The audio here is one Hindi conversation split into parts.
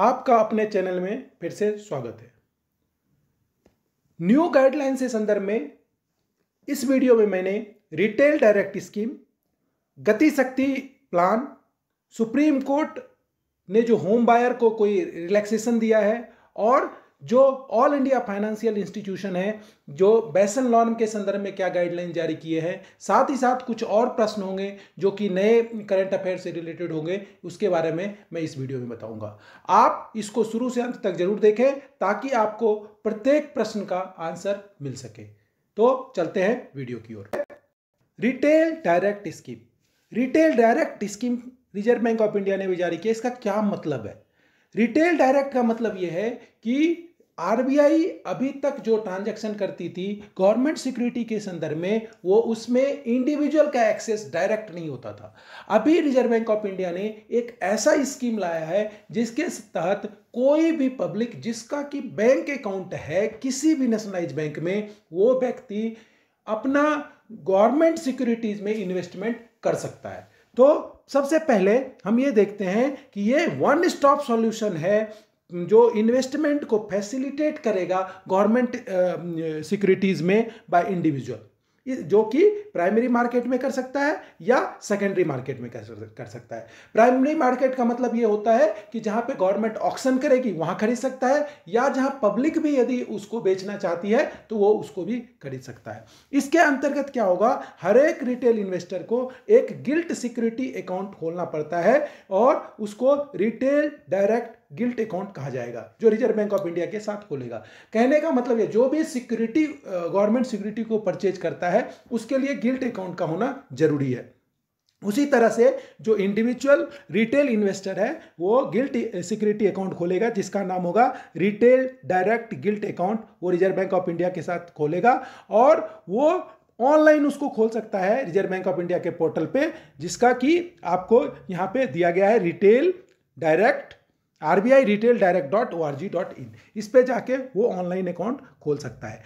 आपका अपने चैनल में फिर से स्वागत है न्यू गाइडलाइन के संदर्भ में इस वीडियो में मैंने रिटेल डायरेक्ट स्कीम गति शक्ति प्लान सुप्रीम कोर्ट ने जो होम बायर को कोई रिलैक्सेशन दिया है और जो ऑल इंडिया फाइनेंशियल इंस्टीट्यूशन है जो बैसन लॉन के संदर्भ में क्या गाइडलाइन जारी किए हैं साथ ही साथ कुछ और प्रश्न होंगे जो कि नए करंट अफेयर से रिलेटेड होंगे उसके बारे में मैं इस वीडियो में बताऊंगा आप इसको शुरू से अंत तक जरूर देखें ताकि आपको प्रत्येक प्रश्न का आंसर मिल सके तो चलते हैं वीडियो की ओर retail direct scheme retail direct scheme reserve bank of India ने भी जारी किया इसका क्या मतलब है रिटेल डायरेक्ट का मतलब यह है कि आरबीआई अभी तक जो ट्रांजैक्शन करती थी गवर्नमेंट सिक्योरिटी के संदर्भ में वो उसमें इंडिविजुअल का एक्सेस डायरेक्ट नहीं होता था अभी रिजर्व बैंक ऑफ इंडिया ने एक ऐसा स्कीम लाया है जिसके तहत कोई भी पब्लिक जिसका कि बैंक अकाउंट है किसी भी नेशनलाइज बैंक में वो व्यक्ति अपना गवर्नमेंट सिक्योरिटीज में इन्वेस्टमेंट कर सकता है तो सबसे पहले हम ये देखते हैं कि ये वन स्टॉप सॉल्यूशन है जो इन्वेस्टमेंट को फैसिलिटेट करेगा गवर्नमेंट सिक्योरिटीज में बाय इंडिविजुअल जो कि प्राइमरी मार्केट में कर सकता है या सेकेंडरी मार्केट में कर सकता है प्राइमरी मार्केट का मतलब ये होता है कि जहां पे गवर्नमेंट ऑक्शन करेगी वहां खरीद सकता है या जहां पब्लिक भी यदि उसको बेचना चाहती है तो वो उसको भी खरीद सकता है इसके अंतर्गत क्या होगा हर एक रिटेल इन्वेस्टर को एक गिल्ट सिक्योरिटी अकाउंट खोलना पड़ता है और उसको रिटेल डायरेक्ट गिल्ट अकाउंट कहा जाएगा जो रिजर्व बैंक ऑफ इंडिया के साथ खोलेगा कहने का मतलब ये जो भी सिक्योरिटी गवर्नमेंट सिक्योरिटी को परचेज करता है उसके लिए गिल्ट अकाउंट का होना जरूरी है उसी तरह से जो इंडिविजुअल रिटेल इन्वेस्टर है वो गिल्ट सिक्योरिटी अकाउंट खोलेगा जिसका नाम होगा रिटेल डायरेक्ट गिल्ट अकाउंट वो रिजर्व बैंक ऑफ इंडिया के साथ खोलेगा और वो ऑनलाइन उसको खोल सकता है रिजर्व बैंक ऑफ इंडिया के पोर्टल पे जिसका कि आपको यहाँ पे दिया गया है retail direct R B I retail direct dot O R G dot in इस पर जाके वो ऑनलाइन अकाउंट खोल सकता है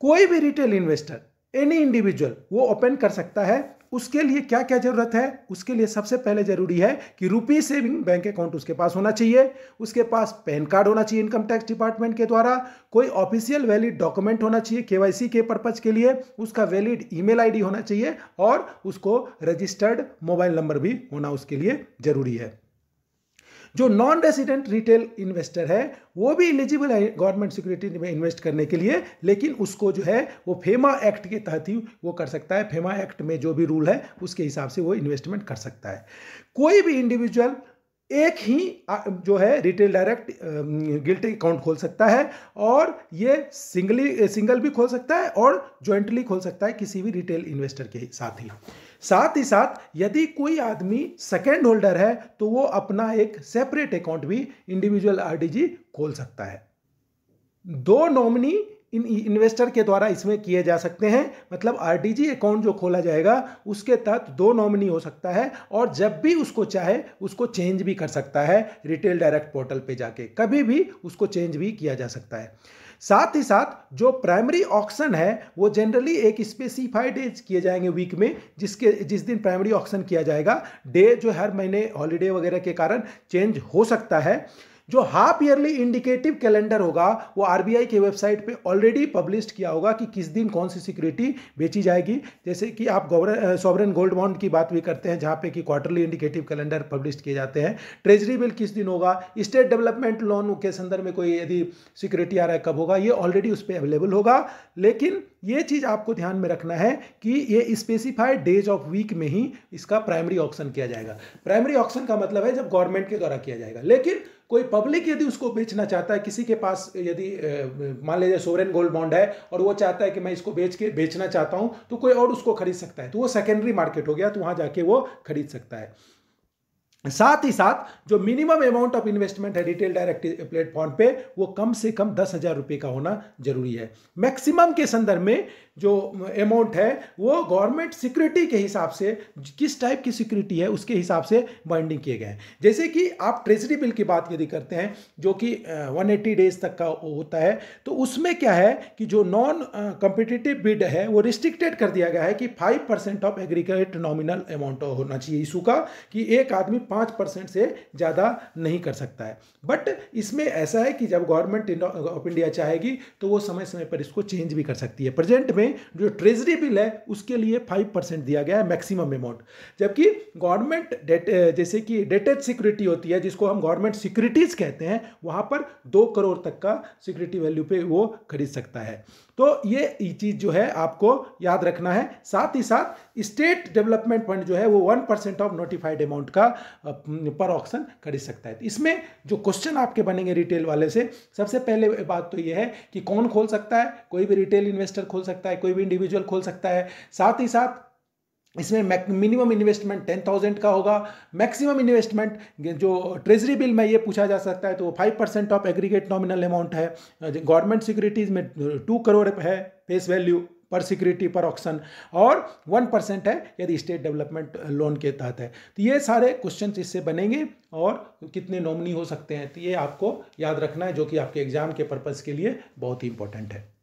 कोई भी रिटेल इन्वेस्टर एनी इंडिविजुअल वो ओपन कर सकता है उसके लिए क्या क्या जरूरत है उसके लिए सबसे पहले जरूरी है कि रुपी सेविंग बैंक अकाउंट उसके पास होना चाहिए उसके पास पैन कार्ड होना चाहिए इनकम टैक्स डिपार्टमेंट के द्वारा कोई ऑफिशियल वैलिड डॉक्यूमेंट होना चाहिए केवाईसी के पर्पज के लिए उसका वैलिड ईमेल आईडी होना चाहिए और उसको रजिस्टर्ड मोबाइल नंबर भी होना उसके लिए जरूरी है जो नॉन रेजिडेंट रिटेल इन्वेस्टर है वो भी एलिजिबल है गवर्नमेंट सिक्योरिटी में इन्वेस्ट करने के लिए लेकिन उसको जो है वो फेमा एक्ट के तहत ही वो कर सकता है फेमा एक्ट में जो भी रूल है उसके हिसाब से वो इन्वेस्टमेंट कर सकता है कोई भी इंडिविजुअल एक ही जो है रिटेल डायरेक्ट गिल्टी अकाउंट खोल सकता है और ये सिंगली सिंगल भी खोल सकता है और जॉइंटली खोल सकता है किसी भी रिटेल इन्वेस्टर के साथ ही साथ ही साथ यदि कोई आदमी सेकेंड होल्डर है तो वो अपना एक सेपरेट अकाउंट भी इंडिविजुअल आरडीजी खोल सकता है दो नॉमिनी इन इन्वेस्टर के द्वारा इसमें किए जा सकते हैं मतलब आर अकाउंट जो खोला जाएगा उसके तहत दो नॉमिनी हो सकता है और जब भी उसको चाहे उसको चेंज भी कर सकता है रिटेल डायरेक्ट पोर्टल पे जाके कभी भी उसको चेंज भी किया जा सकता है साथ ही साथ जो प्राइमरी ऑक्शन है वो जनरली एक स्पेसिफाइड डेज किए जाएंगे वीक में जिसके जिस दिन प्राइमरी ऑक्शन किया जाएगा डे जो हर महीने हॉलीडे वगैरह के कारण चेंज हो सकता है जो हाफ ईयरली इंडिकेटिव कैलेंडर होगा वो आरबीआई के वेबसाइट पे ऑलरेडी पब्लिश किया होगा कि किस दिन कौन सी सिक्योरिटी बेची जाएगी जैसे कि आप सॉवरन गोल्ड बॉन्ड की बात भी करते हैं जहाँ पे कि क्वार्टरली इंडिकेटिव कैलेंडर पब्लिश किए जाते हैं ट्रेजरी बिल किस दिन होगा स्टेट डेवलपमेंट लोन के संदर्भ में कोई यदि सिक्योरिटी आ रहा है कब होगा ये ऑलरेडी उस पर अवेलेबल होगा लेकिन ये चीज़ आपको ध्यान में रखना है कि ये स्पेसिफाइड डेज ऑफ वीक में ही इसका प्राइमरी ऑक्शन किया जाएगा प्राइमरी ऑक्शन का मतलब है जब गवर्नमेंट के द्वारा किया जाएगा लेकिन कोई पब्लिक यदि उसको बेचना चाहता है किसी के पास यदि मान लीजिए सोवरेन गोल्ड बॉन्ड है और वो चाहता है कि मैं इसको बेच के बेचना चाहता हूँ तो कोई और उसको खरीद सकता है तो वो सेकेंडरी मार्केट हो गया तो वहाँ जाके वो खरीद सकता है साथ ही साथ जो मिनिमम अमाउंट ऑफ इन्वेस्टमेंट है रिटेल डायरेक्ट प्लेटफॉर्म पे वो कम से कम दस हज़ार रुपये का होना जरूरी है मैक्सिमम के संदर्भ में जो अमाउंट है वो गवर्नमेंट सिक्योरिटी के हिसाब से किस टाइप की सिक्योरिटी है उसके हिसाब से बाइंडिंग किए गए हैं जैसे कि आप ट्रेजरी बिल की बात यदि करते हैं जो कि वन डेज तक का होता है तो उसमें क्या है कि जो नॉन कम्पिटिटिव बिड है वो रिस्ट्रिक्टेड कर दिया गया है कि five percent of aggregate nominal amount होना चाहिए इशू का कि एक आदमी पाँच परसेंट से ज़्यादा नहीं कर सकता है बट इसमें ऐसा है कि जब गवर्नमेंट ऑफ इंडिया चाहेगी तो वो समय समय पर इसको चेंज भी कर सकती है प्रेजेंट में जो ट्रेजरी बिल है उसके लिए फाइव परसेंट दिया गया है मैक्सिमम अमाउंट जबकि गवर्नमेंट जैसे कि डेटेड सिक्योरिटी होती है जिसको हम गवर्नमेंट सिक्योरिटीज़ कहते हैं वहाँ पर दो करोड़ तक का सिक्योरिटी वैल्यू पे वो खरीद सकता है तो ये चीज़ जो है आपको याद रखना है साथ ही साथ स्टेट डेवलपमेंट फंड जो है वो one percent of notified amount का पर ऑक्शन खरीद सकता है इसमें जो क्वेश्चन आपके बनेंगे रिटेल वाले से सबसे पहले बात तो ये है कि कौन खोल सकता है कोई भी रिटेल इन्वेस्टर खोल सकता है कोई भी इंडिविजुअल खोल सकता है साथ ही साथ इसमें मिनिमम इन्वेस्टमेंट टेन थाउजेंड का होगा मैक्सिमम इन्वेस्टमेंट जो ट्रेजरी बिल में ये पूछा जा सकता है तो five percent of aggregate nominal amount है गवर्नमेंट सिक्योरिटीज में टू करोड़ है face value per security per auction और वन परसेंट है यदि स्टेट डेवलपमेंट लोन के तहत है तो ये सारे क्वेश्चन इससे बनेंगे और कितने नॉमिनी हो सकते हैं तो ये आपको याद रखना है जो कि आपके एग्जाम के पर्पज़ के लिए बहुत ही इंपॉर्टेंट है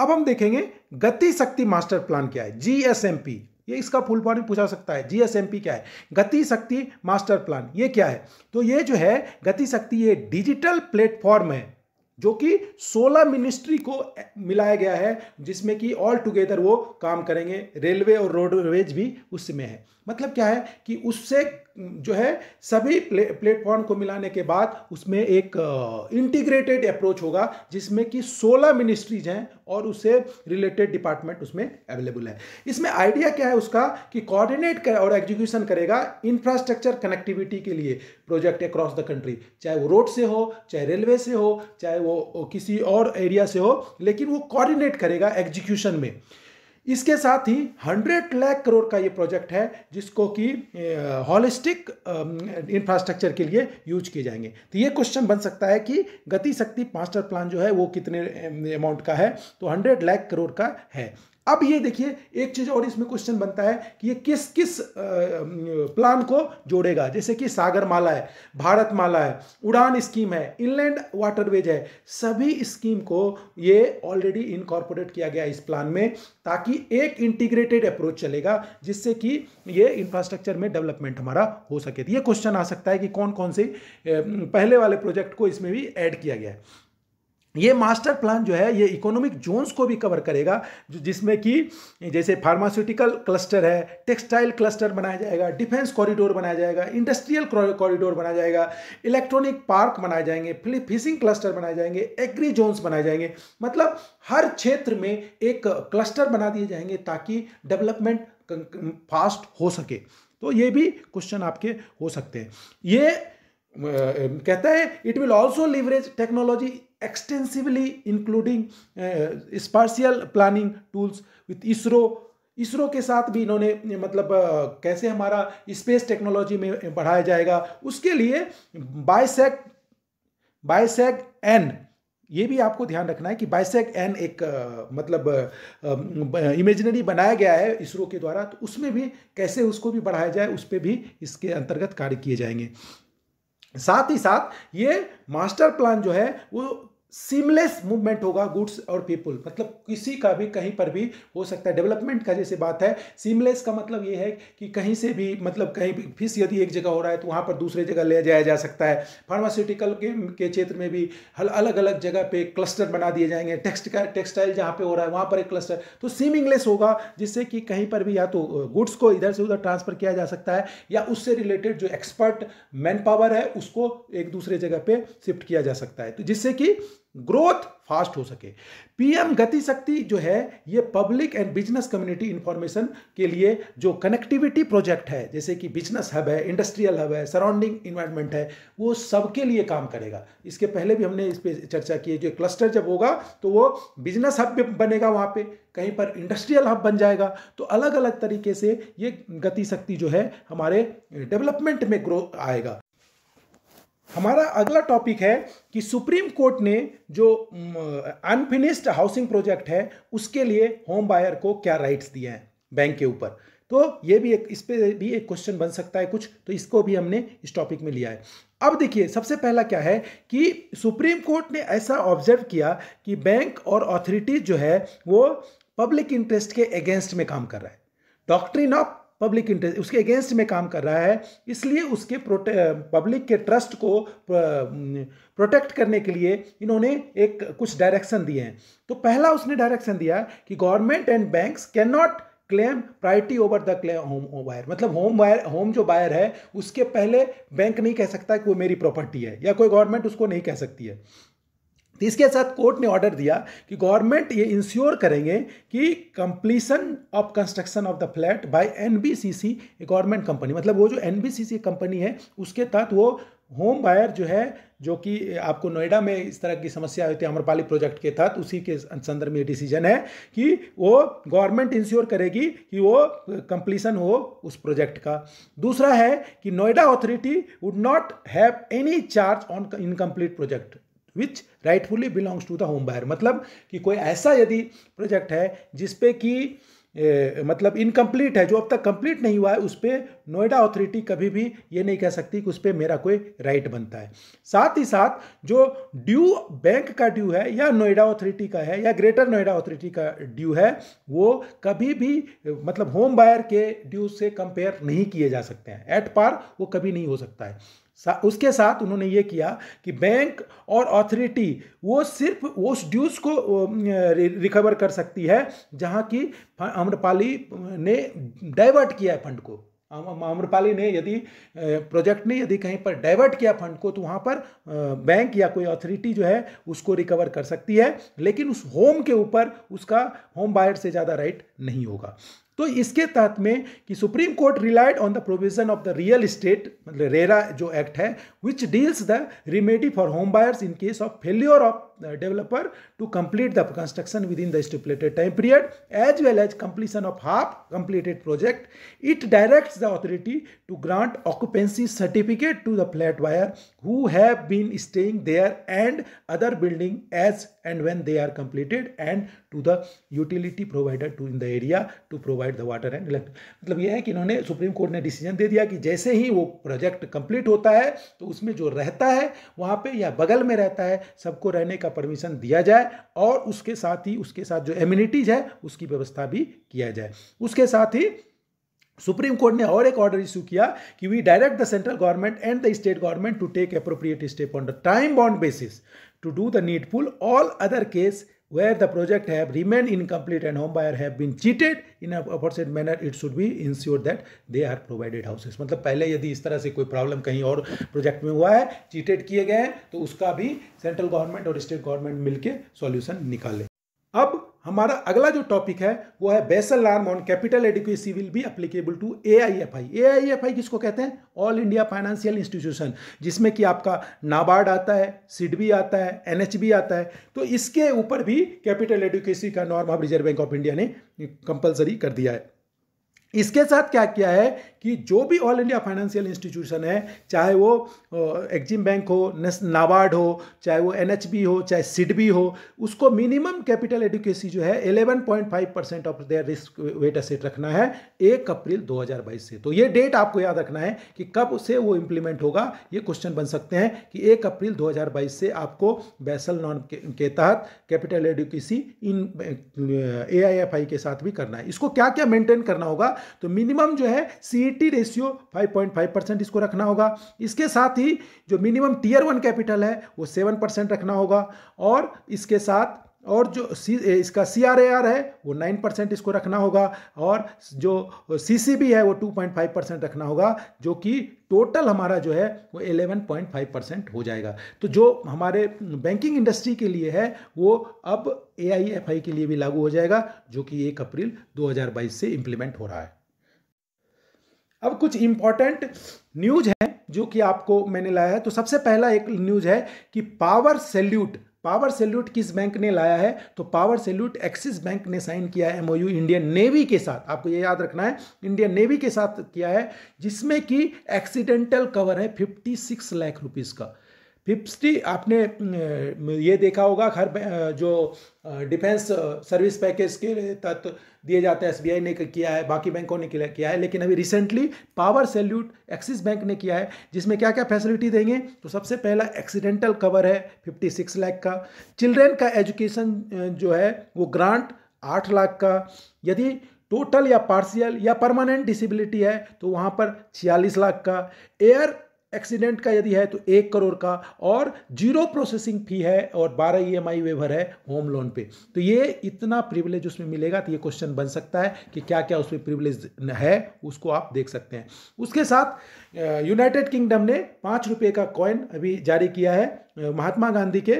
अब हम देखेंगे गति शक्ति मास्टर प्लान क्या है जीएसएमपी ये इसका फुल फॉर्म पूछा सकता है जीएसएमपी क्या है गति शक्ति मास्टर प्लान ये क्या है तो ये जो है गति शक्ति ये डिजिटल प्लेटफॉर्म है जो कि 16 मिनिस्ट्री को मिलाया गया है जिसमें कि ऑल टुगेदर वो काम करेंगे रेलवे और रोडवेज भी उसमें है मतलब क्या है कि उससे जो है सभी प्ले प्लेटफॉर्म को मिलाने के बाद उसमें एक इंटीग्रेटेड अप्रोच होगा जिसमें कि 16 मिनिस्ट्रीज हैं और उससे रिलेटेड डिपार्टमेंट उसमें अवेलेबल है इसमें आइडिया क्या है उसका कि कोऑर्डिनेट कर और एग्जीक्यूशन करेगा इंफ्रास्ट्रक्चर कनेक्टिविटी के लिए प्रोजेक्ट अक्रॉस द कंट्री चाहे वो रोड से हो चाहे रेलवे से हो चाहे वो किसी और एरिया से हो लेकिन वो कॉर्डिनेट करेगा एग्जीक्यूशन में इसके साथ ही 100 लाख करोड़ का ये प्रोजेक्ट है जिसको कि हॉलिस्टिक इंफ्रास्ट्रक्चर के लिए यूज किए जाएंगे तो ये क्वेश्चन बन सकता है कि गति शक्ति मास्टर प्लान जो है वो कितने अमाउंट का है तो 100 लाख करोड़ का है अब ये देखिए एक चीज और इसमें क्वेश्चन बनता है कि ये किस किस प्लान को जोड़ेगा जैसे कि सागर माला है भारत माला है उड़ान स्कीम है इनलैंड वाटरवेज है सभी स्कीम को ये ऑलरेडी इनकॉर्पोरेट किया गया इस प्लान में ताकि एक इंटीग्रेटेड अप्रोच चलेगा जिससे कि ये इंफ्रास्ट्रक्चर में डेवलपमेंट हमारा हो सके तो ये क्वेश्चन आ सकता है कि कौन कौन से पहले वाले प्रोजेक्ट को इसमें भी ऐड किया गया है ये मास्टर प्लान जो है ये इकोनॉमिक जोन्स को भी कवर करेगा जिसमें कि जैसे फार्मास्यूटिकल क्लस्टर है टेक्सटाइल क्लस्टर बनाया जाएगा डिफेंस कॉरिडोर बनाया जाएगा इंडस्ट्रियल कॉरिडोर बनाया जाएगा इलेक्ट्रॉनिक पार्क बनाए जाएंगे फिशिंग क्लस्टर बनाए जाएंगे एग्री जोन्स बनाए जाएंगे मतलब हर क्षेत्र में एक क्लस्टर बना दिए जाएंगे ताकि डेवलपमेंट फास्ट हो सके तो ये भी क्वेश्चन आपके हो सकते हैं ये कहता है it will also leverage technology extensively including uh, spatial planning tools with ISRO ISRO के साथ भी इन्होंने मतलब uh, कैसे हमारा स्पेस टेक्नोलॉजी में बढ़ाया जाएगा उसके लिए बायसेक बायसेक एन ये भी आपको ध्यान रखना है कि बायसेक एन एक uh, मतलब इमेजिनरी uh, um, बनाया गया है इसरो के द्वारा तो उसमें भी कैसे उसको भी बढ़ाया जाए उस पर भी इसके अंतर्गत कार्य किए जाएंगे साथ ही साथ ये मास्टर प्लान जो है वो सीमलेस मूवमेंट होगा गुड्स और पीपल मतलब किसी का भी कहीं पर भी हो सकता है डेवलपमेंट का जैसे बात है सीमलेस का मतलब ये है कि कहीं से भी मतलब कहीं भी फीस यदि एक जगह हो रहा है तो वहाँ पर दूसरे जगह ले जाया जा सकता है फार्मास्यूटिकल के के क्षेत्र में भी हल अलग अलग जगह पे क्लस्टर बना दिए जाएंगे टेक्स्ट का टेक्सटाइल जहाँ पर हो रहा है वहाँ पर एक क्लस्टर तो सीमिंगलेस होगा जिससे कि कहीं पर भी या तो गुड्स को इधर से उधर ट्रांसफ़र किया जा सकता है या उससे रिलेटेड जो एक्सपर्ट मैन पावर है उसको एक दूसरे जगह पर शिफ्ट किया जा सकता है तो जिससे कि ग्रोथ फास्ट हो सके पीएम गति शक्ति जो है ये public and business community information के लिए जो कनेक्टिविटी प्रोजेक्ट है जैसे कि बिजनेस हब है इंडस्ट्रियल हब है सराउंडिंग इन्वायरमेंट है वो सबके लिए काम करेगा इसके पहले भी हमने इस पर चर्चा की है जो क्लस्टर जब होगा तो वो बिजनेस हब भी बनेगा वहाँ पे कहीं पर इंडस्ट्रियल हब बन जाएगा तो अलग अलग तरीके से ये गति शक्ति जो है हमारे डेवलपमेंट में ग्रो आएगा हमारा अगला टॉपिक है कि सुप्रीम कोर्ट ने जो अनफिनिश्ड हाउसिंग प्रोजेक्ट है उसके लिए होम बायर को क्या राइट्स दिया है बैंक के ऊपर तो ये भी एक इस पर भी एक क्वेश्चन बन सकता है कुछ तो इसको भी हमने इस टॉपिक में लिया है अब देखिए सबसे पहला क्या है कि सुप्रीम कोर्ट ने ऐसा ऑब्जर्व किया कि बैंक और अथॉरिटीज जो है वो पब्लिक इंटरेस्ट के अगेंस्ट में काम कर रहा है डॉक्ट्रिन ऑफ पब्लिक इंटरेस्ट उसके अगेंस्ट में काम कर रहा है इसलिए उसके पब्लिक के ट्रस्ट को प्रोटेक्ट करने के लिए इन्होंने एक कुछ डायरेक्शन दिए हैं तो पहला उसने डायरेक्शन दिया कि government and banks can not claim priority over the claim home buyer मतलब होम वायर होम जो बायर है उसके पहले बैंक नहीं कह सकता कि वो मेरी प्रॉपर्टी है या कोई गवर्नमेंट उसको नहीं कह सकती है तो इसके साथ कोर्ट ने ऑर्डर दिया कि गवर्नमेंट ये इंश्योर करेंगे कि completion of construction of the flat by NBCC government company मतलब वो जो एन कंपनी है उसके तहत वो होम बायर जो है जो कि आपको नोएडा में इस तरह की समस्या होती है अमरपाली प्रोजेक्ट के तहत उसी के संदर्भ में डिसीजन है कि वो गवर्नमेंट इंश्योर करेगी कि वो कंप्लीसन हो उस प्रोजेक्ट का दूसरा है कि Noida authority would not have any charge on incomplete project which rightfully belongs to the home buyer मतलब कि कोई ऐसा यदि प्रोजेक्ट है जिसपे कि मतलब इनकम्प्लीट है जो अब तक कंप्लीट नहीं हुआ है उस पर नोएडा अथॉरिटी कभी भी ये नहीं कह सकती कि उस पर मेरा कोई राइट बनता है साथ ही साथ जो ड्यू बैंक का ड्यू है या नोएडा अथॉरिटी का है या ग्रेटर नोएडा अथॉरिटी का ड्यू है वो कभी भी मतलब होम बायर के ड्यू से कंपेयर नहीं किए जा सकते हैं एट पार वो कभी नहीं हो सकता है सा, उसके साथ उन्होंने ये किया कि बैंक और अथॉरिटी वो सिर्फ उस ड्यूज को रिकवर कर सकती है जहाँ की आम्रपाली ने डाइवर्ट किया है फंड को अम्रपाली ने यदि प्रोजेक्ट ने यदि कहीं पर डाइवर्ट किया फंड को तो वहाँ पर बैंक या कोई अथॉरिटी जो है उसको रिकवर कर सकती है लेकिन उस होम के ऊपर उसका होम बायर से ज़्यादा राइट नहीं होगा तो इसके तहत में कि supreme court relied on the provision of the real estate मतलब रेरा जो एक्ट है which deals the remedy for home buyers in case of failure of developer to complete the construction within the stipulated time period as well as completion of half completed project. It directs the authority to grant occupancy certificate to the flat buyer who have been staying there and other building as and when they are completed and to the utility provider to in the area to provide the water and electric. मतलब यह है कि इन्होंने सुप्रीम कोर्ट ने डिसीजन दे दिया कि जैसे ही वो प्रोजेक्ट कंप्लीट होता है तो उसमें जो रहता है वहाँ पे या बगल में रहता है सबको रहने का परमिशन दिया जाए और उसके साथ ही उसके साथ जो एम्यूनिटीज है उसकी व्यवस्था भी किया जाए उसके साथ ही सुप्रीम कोर्ट ने और एक ऑर्डर इशू किया कि we direct the central government and the state government to take appropriate step on the time bound basis to do the needful all other case where the project have remained incomplete and home buyer have been cheated in a aforesaid manner it should be ensured that they are provided houses मतलब पहले यदि इस तरह से कोई problem कहीं और project में हुआ है cheated किए गए हैं तो उसका भी central government और state government मिलके solution निकाले अब हमारा अगला जो टॉपिक है वो है Basel norm on capital adequacy will be applicable to A I F I A I F I किसको कहते हैं ऑल इंडिया फाइनेंशियल इंस्टीट्यूशन जिसमें कि आपका नाबार्ड आता है सिडबी आता है एन एच बी आता है तो इसके ऊपर भी कैपिटल एडिक्वेसी का नॉर्म अब रिजर्व बैंक ऑफ इंडिया ने कंपलसरी कर दिया है इसके साथ क्या किया है कि जो भी ऑल इंडिया फाइनेंशियल इंस्टीट्यूशन है चाहे वो एक्जिम बैंक हो नाबार्ड हो चाहे वो एन हो चाहे सिडबी हो उसको मिनिमम कैपिटल एडुकेसी जो है 11.5 percent of their risk weight asset रखना है एक अप्रैल 2022 से तो ये डेट आपको याद रखना है कि कब से वो इम्प्लीमेंट होगा ये क्वेश्चन बन सकते हैं कि एक अप्रैल 2022 से आपको बैसल नॉन के, के तहत कैपिटल एडुकेसी इन ए के साथ भी करना है इसको क्या क्या मेंटेन करना होगा तो मिनिमम जो है सी ईक्विटी रेशियो 5.5 परसेंट इसको रखना होगा इसके साथ ही जो मिनिमम टीयर वन कैपिटल है वो 7 परसेंट रखना होगा और इसके साथ और जो सी इसका सी आर ए आर है वो नाइन परसेंट इसको रखना होगा और जो सी सी बी है वो टू पॉइंट फाइव परसेंट रखना होगा जो कि टोटल हमारा जो है वो एलेवन पॉइंट फाइव परसेंट हो जाएगा तो जो हमारे बैंकिंग इंडस्ट्री के लिए है वो अब ए आई एफ आई के लिए भी लागू हो जाएगा जो कि एक अप्रैल दो हज़ार बाईस से इम्प्लीमेंट हो रहा है अब कुछ इंपॉर्टेंट न्यूज है जो कि आपको मैंने लाया है तो सबसे पहला एक न्यूज है कि पावर सेल्यूट पावर सेल्यूट किस बैंक ने लाया है तो पावर सेल्यूट एक्सिस बैंक ने साइन किया है एमओयू इंडियन नेवी के साथ आपको ये याद रखना है इंडियन नेवी के साथ किया है जिसमें कि एक्सीडेंटल कवर है 56 लाख रुपीस का फिफ्टी आपने ये देखा होगा हर जो डिफेंस सर्विस पैकेज के तहत दिए जाते हैं एसबीआई ने किया है बाकी बैंकों ने किया है लेकिन अभी recently power salute Axis bank ने किया है जिसमें क्या क्या फैसिलिटी देंगे तो सबसे पहला एक्सीडेंटल कवर है फिफ्टी सिक्स लाख का चिल्ड्रेन का एजुकेशन जो है वो ग्रांट आठ लाख का यदि टोटल या पार्शियल या परमानेंट डिसेबिलिटी है तो वहाँ पर छियालीस लाख का एयर एक्सीडेंट का यदि है तो एक करोड़ का और जीरो प्रोसेसिंग फी है और बारह ई एम आई वेवर है होम लोन पे तो ये इतना प्रिविलेज उसमें मिलेगा तो ये क्वेश्चन बन सकता है कि क्या क्या उसमें प्रिविलेज है उसको आप देख सकते हैं उसके साथ यूनाइटेड किंगडम ने पाँच रुपये का कॉइन अभी जारी किया है महात्मा गांधी के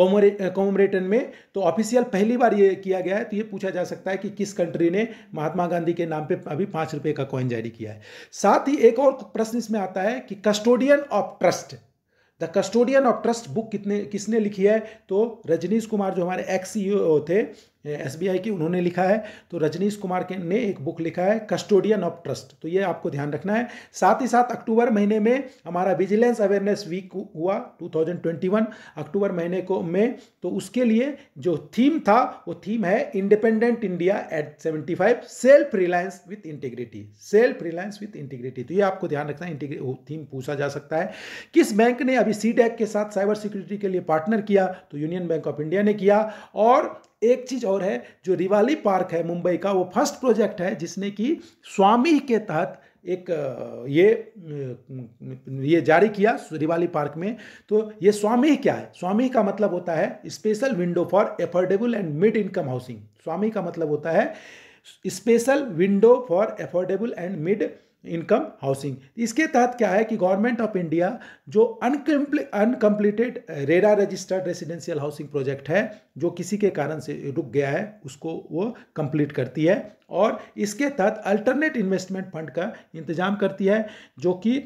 कॉमरेटन में तो ऑफिशियल पहली बार ये किया गया है तो ये पूछा जा सकता है कि किस कंट्री ने महात्मा गांधी के नाम पे अभी पाँच रुपये का कॉइन जारी किया है साथ ही एक और प्रश्न इसमें आता है कि custodian of trust the custodian of trust book कितने किसने लिखी है तो रजनीश कुमार जो हमारे एक्स सी e थे एसबीआई की उन्होंने लिखा है तो रजनीश कुमार के ने एक बुक लिखा है कस्टोडियन ऑफ ट्रस्ट तो ये आपको ध्यान रखना है साथ ही साथ अक्टूबर महीने में हमारा विजिलेंस अवेयरनेस वीक हुआ 2021 अक्टूबर महीने को में तो उसके लिए जो थीम था वो थीम है independent India at 75 self reliance with integrity self reliance with integrity तो ये आपको ध्यान रखना है थीम पूछा जा सकता है किस बैंक ने अभी सी के साथ साइबर सिक्योरिटी के लिए पार्टनर किया तो यूनियन बैंक ऑफ इंडिया ने किया और एक चीज़ और है जो रिवाली पार्क है मुंबई का वो फर्स्ट प्रोजेक्ट है जिसने कि स्वामी के तहत एक ये ये जारी किया रिवाली पार्क में तो ये स्वामी क्या है स्वामी का मतलब होता है special window for affordable and mid income housing स्वामी का मतलब होता है special window for affordable and mid income housing इसके तहत क्या है कि गवर्नमेंट ऑफ इंडिया जो uncompleted RERA registered residential housing project है जो किसी के कारण से रुक गया है उसको वो कंप्लीट करती है और इसके तहत अल्टरनेट इन्वेस्टमेंट फंड का इंतजाम करती है जो कि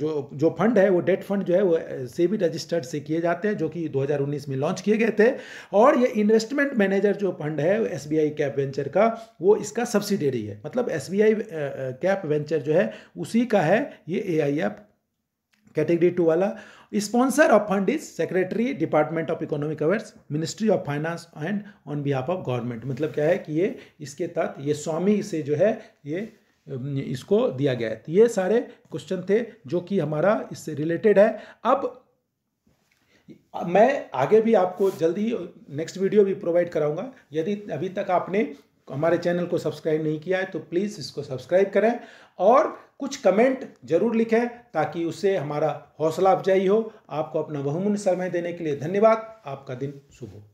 जो जो फंड है वो डेट फंड जो है वो सेबी रजिस्टर्ड से किए जाते हैं जो कि 2019 में लॉन्च किए गए थे और ये इन्वेस्टमेंट मैनेजर जो फंड है एस बी कैप वेंचर का वो इसका सब्सिडरी है मतलब एस कैप वेंचर जो है उसी का है ये ए कैटेगरी टू वाला sponsor of fund is secretary department of economic affairs ministry of finance and on behalf of government मतलब क्या है कि ये इसके तहत ये स्वामी से जो है ये इसको दिया गया है तो ये सारे क्वेश्चन थे जो कि हमारा इससे रिलेटेड है अब मैं आगे भी आपको जल्दी नेक्स्ट वीडियो भी प्रोवाइड कराऊंगा यदि अभी तक आपने हमारे चैनल को सब्सक्राइब नहीं किया है तो प्लीज़ इसको सब्सक्राइब करें और कुछ कमेंट जरूर लिखें ताकि उससे हमारा हौसला अफजाई हो आपको अपना बहुमूल्य समय देने के लिए धन्यवाद आपका दिन शुभ हो